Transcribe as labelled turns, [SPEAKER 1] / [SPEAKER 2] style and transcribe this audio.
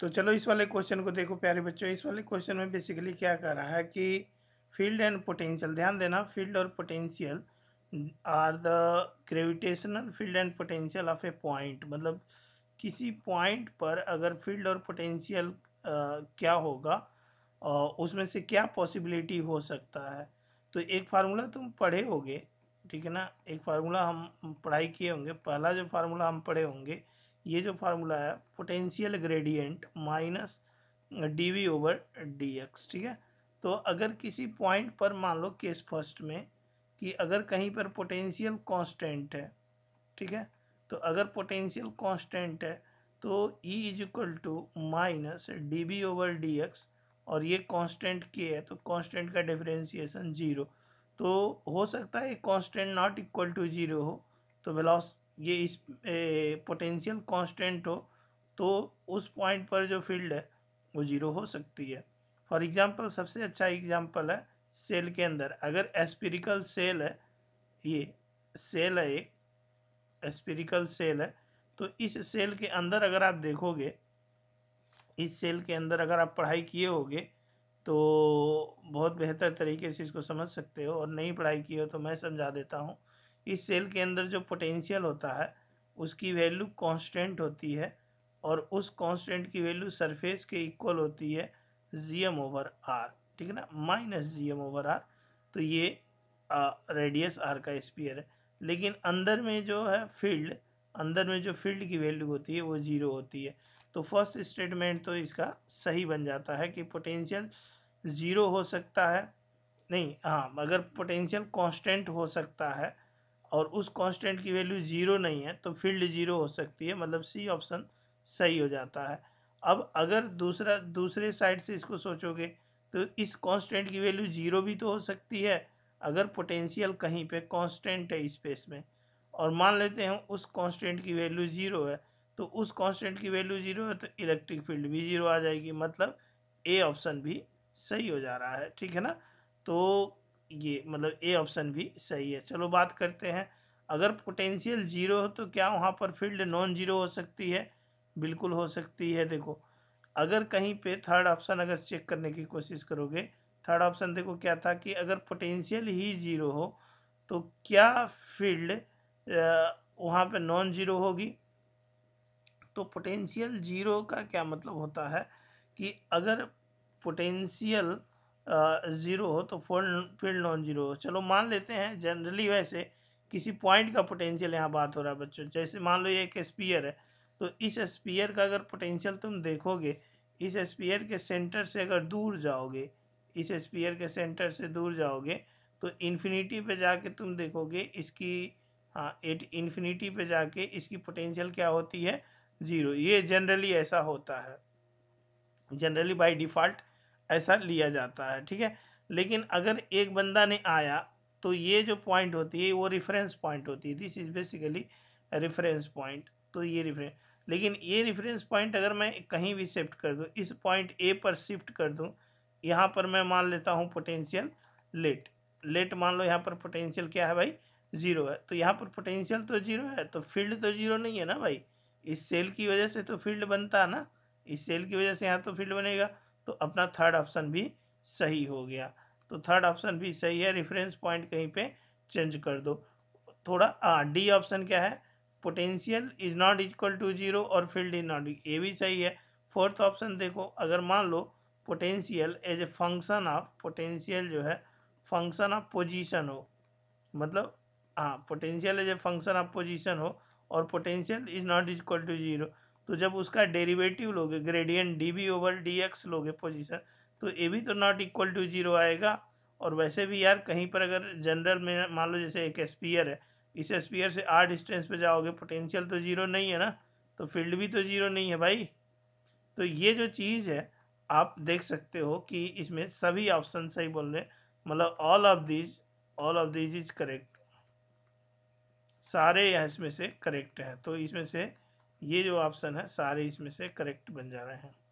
[SPEAKER 1] तो चलो इस वाले क्वेश्चन को देखो प्यारे बच्चों इस वाले क्वेश्चन में बेसिकली क्या कह रहा है कि फील्ड एंड पोटेंशियल ध्यान देना फील्ड और potential are the gravitational field and potential of a point मतलब किसी पॉइंट पर अगर फील्ड और पोटेंशियल क्या होगा आ, उसमें से क्या पॉसिबिलिटी हो सकता है तो एक फार्मूला तुम पढ़े होगे ठीक है ना एक फार्मूला हम पढ़ाई किए होंगे पहला जो फार्मूला हम पढ़े होंगे ये जो फार्मूला है potential gradient minus D V over D X ठीक है तो अगर किसी पॉइंट पर मान लो केस फर्स्ट में कि अगर कहीं पर पोटेंशियल कांस्टेंट है ठीक है तो अगर पोटेंशियल कांस्टेंट है तो E is equal to minus D V over D X और ये कांस्टेंट के है तो कांस्टेंट का डिफरेंशिएशन जीरो तो हो सकता है constant not equal to zero हो तो वेलोस ये इस पोटेंशियल कांस्टेंट हो तो उस पॉइंट पर जो फील्ड है वो ज़ीरो हो सकती है फॉर एग्जांपल सबसे अच्छा एग्जांपल है सेल के अंदर अगर एस्पिरिकल सेल है ये सेल है एक एस्पिरिकल सेल है तो इस सेल के अंदर अगर आप देखोगे इस सेल के अंदर अगर आप पढ़ाई किए होगे तो बहुत बेहतर तरीके से इसको समझ सकते हो और नहीं पढ़ाई की हो तो मैं समझा देता हूँ इस सेल के अंदर जो पोटेंशियल होता है उसकी वैल्यू कांस्टेंट होती है और उस कांस्टेंट की वैल्यू सरफेस के इक्वल होती है जी एम ओवर आर ठीक है ना minus G M over R तो ये रेडियस आर का स्पीयर है लेकिन अंदर में जो है फील्ड अंदर में जो फील्ड की वैल्यू होती है वो ज़ीरो होती है तो फर्स्ट स्टेटमेंट तो इसका सही बन जाता है कि पोटेंशियल ज़ीरो हो सकता है नहीं हाँ अगर पोटेंशियल कांस्टेंट हो सकता है और उस कांस्टेंट की वैल्यू ज़ीरो नहीं है तो फील्ड ज़ीरो हो सकती है मतलब सी ऑप्शन सही हो जाता है अब अगर दूसरा दूसरे साइड से इसको सोचोगे तो इस कांस्टेंट की वैल्यू ज़ीरो भी तो हो सकती है अगर पोटेंशियल कहीं पे कांस्टेंट है स्पेस में और मान लेते हैं उस कांस्टेंट की वैल्यू ज़ीरो है तो उस कांस्टेंट की वैल्यू ज़ीरो है तो इलेक्ट्रिक फील्ड भी ज़ीरो आ जाएगी मतलब ए ऑप्शन भी सही हो जा रहा है ठीक है ना तो ये मतलब ए ऑप्शन भी सही है चलो बात करते हैं अगर पोटेंशियल जीरो हो तो क्या वहाँ पर फील्ड नॉन जीरो हो सकती है बिल्कुल हो सकती है देखो अगर कहीं पे थर्ड ऑप्शन अगर चेक करने की कोशिश करोगे थर्ड ऑप्शन देखो क्या था कि अगर पोटेंशियल ही जीरो हो तो क्या फील्ड वहाँ पे नॉन जीरो होगी तो पोटेंशियल जीरो का क्या मतलब होता है कि अगर पोटेंशियल ज़ीरो हो तो फोल्ड फील्ड नॉन ज़ीरो हो चलो मान लेते हैं जनरली वैसे किसी पॉइंट का पोटेंशियल यहाँ बात हो रहा है बच्चों जैसे मान लो ये एक स्पीयर है तो इस स्पीयर का अगर पोटेंशियल तुम देखोगे इस स्पीयर के सेंटर से अगर दूर जाओगे इस स्पीयर के सेंटर से दूर जाओगे तो इन्फिनिटी पे जाके तुम देखोगे इसकी हाँ एट इन्फिनिटी पे जाके इसकी पोटेंशियल क्या होती है ज़ीरो ये जनरली ऐसा होता है जनरली बाय डिफ़ॉल्ट ऐसा लिया जाता है ठीक है लेकिन अगर एक बंदा ने आया तो ये जो पॉइंट होती है वो रेफरेंस पॉइंट होती है this is basically reference point तो ये रेफरेंस लेकिन ये रेफरेंस पॉइंट अगर मैं कहीं भी शिफ्ट कर दूँ इस पॉइंट ए पर शिफ्ट कर दूँ यहाँ पर मैं मान लेता हूँ पोटेंशियल लेट लेट मान लो यहाँ पर पोटेंशियल क्या है भाई ज़ीरो है तो यहाँ पर पोटेंशियल तो ज़ीरो है तो फील्ड तो ज़ीरो नहीं है ना भाई इस सेल की वजह से तो फील्ड बनता है ना इस सेल की वजह से यहाँ तो फील्ड बनेगा तो अपना थर्ड ऑप्शन भी सही हो गया तो थर्ड ऑप्शन भी सही है रेफरेंस पॉइंट कहीं पे चेंज कर दो थोड़ा डी ऑप्शन क्या है potential is not equal to zero और फील्ड इज नॉट ये भी सही है फोर्थ ऑप्शन देखो अगर मान लो potential as a function of potential जो है फंक्शन ऑफ पोजिशन हो मतलब हाँ potential as a function of position हो और potential is not equal to zero तो जब उसका डेरिवेटिव लोगे gradient D B over D X लोगे पोजिशन तो ए भी तो नॉट इक्वल टू जीरो आएगा और वैसे भी यार कहीं पर अगर जनरल में मान लो जैसे एक एस्पियर है इस एस्पियर से आर डिस्टेंस पे जाओगे पोटेंशियल तो जीरो नहीं है ना तो फील्ड भी तो जीरो नहीं है भाई तो ये जो चीज़ है आप देख सकते हो कि इसमें सभी ऑप्शन सही बोल रहे मतलब all of these all of these is correct सारे यहाँ इसमें से करेक्ट हैं तो इसमें से ये जो ऑप्शन है सारे इसमें से करेक्ट बन जा रहे हैं